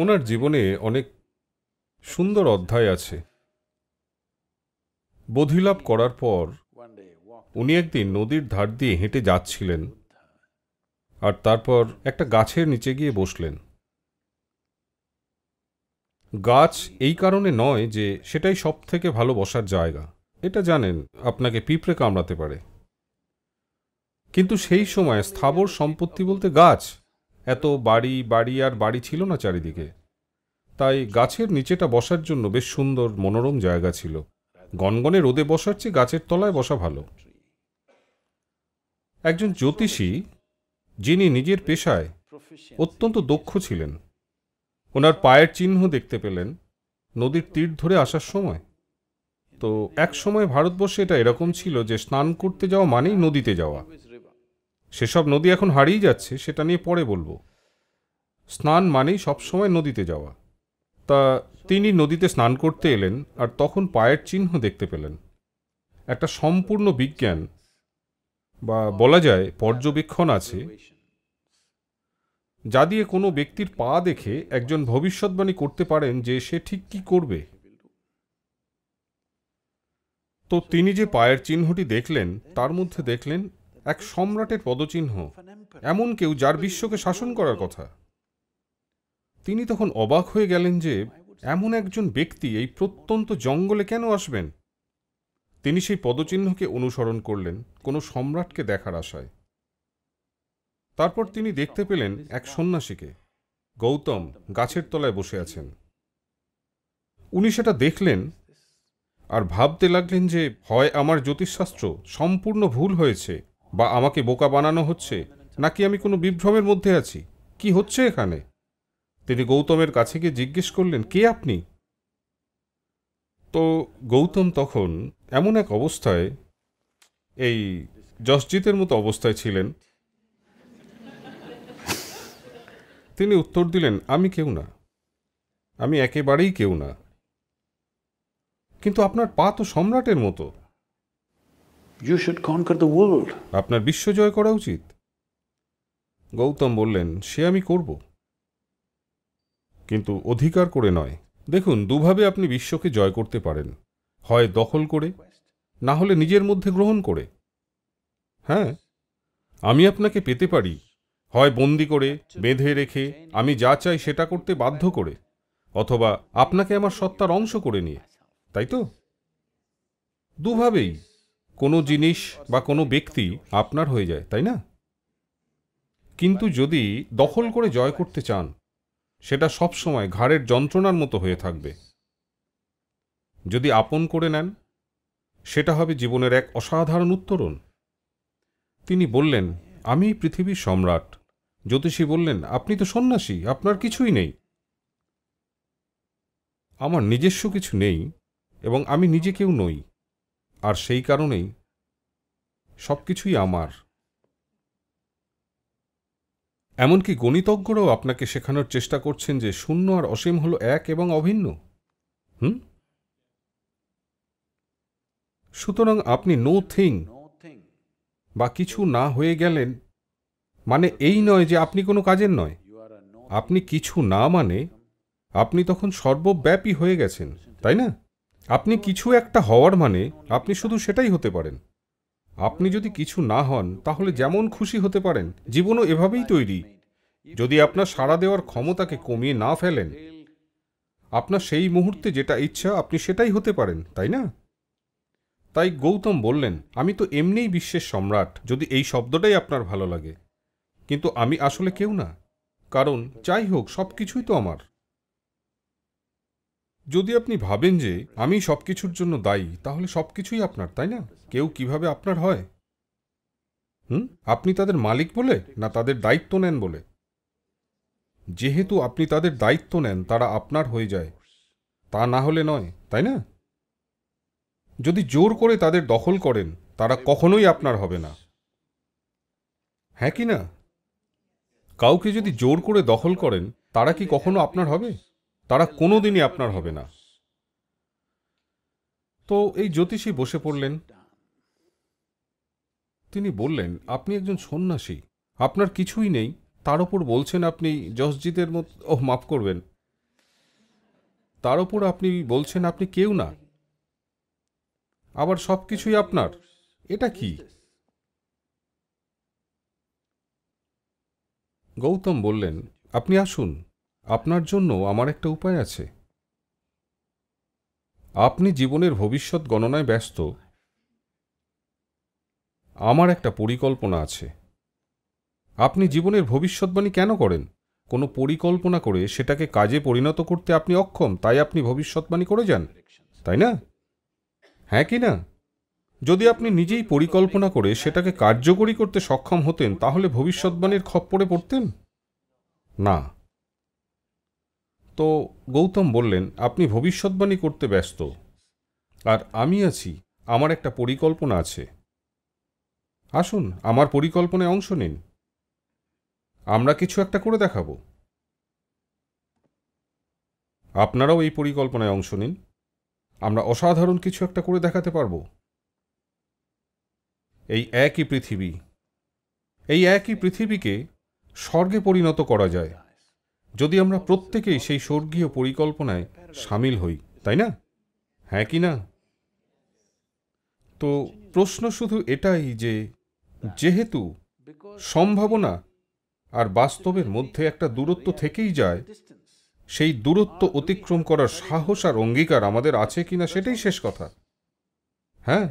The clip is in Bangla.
ওনার জীবনে অনেক সুন্দর অধ্যায় আছে বোধিলাভ করার পর উনি একদিন নদীর ধার দিয়ে হেঁটে যাচ্ছিলেন আর তারপর একটা গাছের নিচে গিয়ে বসলেন গাছ এই কারণে নয় যে সেটাই সব থেকে ভালো বসার জায়গা এটা জানেন আপনাকে পিঁপড়ে কামড়াতে পারে কিন্তু সেই সময় স্থাবর সম্পত্তি বলতে গাছ এত বাড়ি বাড়ি আর বাড়ি ছিল না চারিদিকে তাই গাছের নিচেটা বসার জন্য বেশ সুন্দর মনোরম জায়গা ছিল গনগনে রোদে বসার চেয়ে গাছের তলায় বসা ভালো একজন জ্যোতিষী যিনি নিজের পেশায় অত্যন্ত দক্ষ ছিলেন ওনার পায়ের চিহ্ন দেখতে পেলেন নদীর তীর ধরে আসার সময় তো এক সময় ভারতবর্ষে এটা এরকম ছিল যে স্নান করতে যাওয়া মানেই নদীতে যাওয়া সেসব নদী এখন হারিয়ে যাচ্ছে সেটা নিয়ে পরে বলবো স্নান মানেই সবসময় নদীতে যাওয়া তা তিনি নদীতে স্নান করতে এলেন আর তখন পায়ের চিহ্ন দেখতে পেলেন একটা সম্পূর্ণ বিজ্ঞান বা বলা যায় পর্যবেক্ষণ আছে যা দিয়ে কোনো ব্যক্তির পা দেখে একজন ভবিষ্যৎবাণী করতে পারেন যে সে ঠিক কি করবে তো তিনি যে পায়ের চিহ্নটি দেখলেন তার মধ্যে দেখলেন এক সম্রাটের পদচিহ্ন এমন কেউ যার বিশ্বকে শাসন করার কথা তিনি তখন অবাক হয়ে গেলেন যে এমন একজন ব্যক্তি এই প্রত্যন্ত জঙ্গলে কেন আসবেন তিনি সেই পদচিহ্নকে অনুসরণ করলেন কোনো সম্রাটকে দেখার আশায় তারপর তিনি দেখতে পেলেন এক সন্ন্যাসীকে গৌতম গাছের তলায় বসে আছেন উনি সেটা দেখলেন আর ভাবতে লাগলেন যে হয় আমার জ্যোতিষশাস্ত্র সম্পূর্ণ ভুল হয়েছে বা আমাকে বোকা বানানো হচ্ছে নাকি আমি কোনো বিভ্রমের মধ্যে আছি কি হচ্ছে এখানে তিনি গৌতমের কাছে গিয়ে জিজ্ঞেস করলেন কে আপনি তো গৌতম তখন এমন এক অবস্থায় এই জসজিতের মতো অবস্থায় ছিলেন তিনি উত্তর দিলেন আমি কেউ না আমি একেবারেই কেউ না কিন্তু আপনার পা তো সম্রাটের মতো you should conquer the world আপনার বিশ্ব জয় করা উচিত গৌতম বললেন সে আমি করব কিন্তু অধিকার করে নয় দেখুন দুভাবে আপনি বিশ্বকে জয় করতে পারেন হয় দখল করে না হলে নিজের মধ্যে গ্রহণ করে হ্যাঁ আমি আপনাকে পেতে পারি হয় বন্দি করে বেঁধে রেখে আমি যা চাই সেটা করতে বাধ্য করে অথবা আপনাকে আমার সত্তার অংশ করে নিয়ে তাই তো দুভাবেই কোনো জিনিস বা কোনো ব্যক্তি আপনার হয়ে যায় তাই না কিন্তু যদি দখল করে জয় করতে চান সেটা সবসময় ঘাড়ের যন্ত্রণার মতো হয়ে থাকবে যদি আপন করে নেন সেটা হবে জীবনের এক অসাধারণ উত্তরণ তিনি বললেন আমি পৃথিবীর সম্রাট জ্যোতিষী বললেন আপনি তো সন্ন্যাসী আপনার কিছুই নেই আমার নিজস্ব কিছু নেই এবং আমি নিজে কেউ নই আর সেই কারণেই সব কিছুই আমার এমনকি গণিতজ্ঞরাও আপনাকে শেখানোর চেষ্টা করছেন যে শূন্য আর অসীম হলো এক এবং অভিন্ন হুম সুতরাং আপনি নো থিং বা কিছু না হয়ে গেলেন মানে এই নয় যে আপনি কোনো কাজের নয় আপনি কিছু না মানে আপনি তখন সর্বব্যাপী হয়ে গেছেন তাই না আপনি কিছু একটা হওয়ার মানে আপনি শুধু সেটাই হতে পারেন আপনি যদি কিছু না হন তাহলে যেমন খুশি হতে পারেন জীবনও এভাবেই তৈরি যদি আপনার সাড়া দেওয়ার ক্ষমতাকে কমিয়ে না ফেলেন আপনার সেই মুহূর্তে যেটা ইচ্ছা আপনি সেটাই হতে পারেন তাই না তাই গৌতম বললেন আমি তো এমনিই বিশ্বের সম্রাট যদি এই শব্দটাই আপনার ভালো লাগে কিন্তু আমি আসলে কেউ না কারণ যাই হোক সব কিছুই তো আমার যদি আপনি ভাবেন যে আমি সব কিছুর জন্য দায়ী তাহলে সব কিছুই আপনার তাই না কেউ কিভাবে আপনার হয় হুম আপনি তাদের মালিক বলে না তাদের দায়িত্ব নেন বলে যেহেতু আপনি তাদের দায়িত্ব নেন তারা আপনার হয়ে যায় তা না হলে নয় তাই না যদি জোর করে তাদের দখল করেন তারা কখনোই আপনার হবে না হ্যাঁ কি না কাউকে যদি জোর করে দখল করেন তারা কি কখনো আপনার হবে তারা কোনো দিনই আপনার হবে না তো এই জ্যোতিষী বসে পড়লেন তিনি বললেন আপনি একজন সন্ন্যাসী আপনার কিছুই নেই তার ওপর বলছেন আপনি জসজিতের মত ও মাফ করবেন তার ওপর আপনি বলছেন আপনি কেউ না আবার সব কিছুই আপনার এটা কি গৌতম বললেন আপনি আসুন আপনার জন্য আমার একটা উপায় আছে আপনি জীবনের ভবিষ্যৎ গণনায় ব্যস্ত আমার একটা পরিকল্পনা আছে আপনি জীবনের ভবিষ্যৎবাণী কেন করেন কোনো পরিকল্পনা করে সেটাকে কাজে পরিণত করতে আপনি অক্ষম তাই আপনি ভবিষ্যৎবাণী করে যান তাই না হ্যাঁ কি না যদি আপনি নিজেই পরিকল্পনা করে সেটাকে কার্যকরী করতে সক্ষম হতেন তাহলে ভবিষ্যৎবাণীর খপ্পরে পড়তেন না তো গৌতম বললেন আপনি ভবিষ্যৎবাণী করতে ব্যস্ত আর আমি আছি আমার একটা পরিকল্পনা আছে আসুন আমার পরিকল্পনায় অংশ নিন আমরা কিছু একটা করে দেখাবো আপনারাও এই পরিকল্পনায় অংশ নিন আমরা অসাধারণ কিছু একটা করে দেখাতে পারব এই একই পৃথিবী এই একই পৃথিবীকে স্বর্গে পরিণত করা যায় যদি আমরা প্রত্যেকেই সেই স্বর্গীয় পরিকল্পনায় সামিল হই তাই না হ্যাঁ কি না তো প্রশ্ন শুধু এটাই যে যেহেতু সম্ভাবনা আর বাস্তবের মধ্যে একটা দূরত্ব থেকেই যায় সেই দূরত্ব অতিক্রম করার সাহস আর অঙ্গীকার আমাদের আছে কিনা সেটাই শেষ কথা হ্যাঁ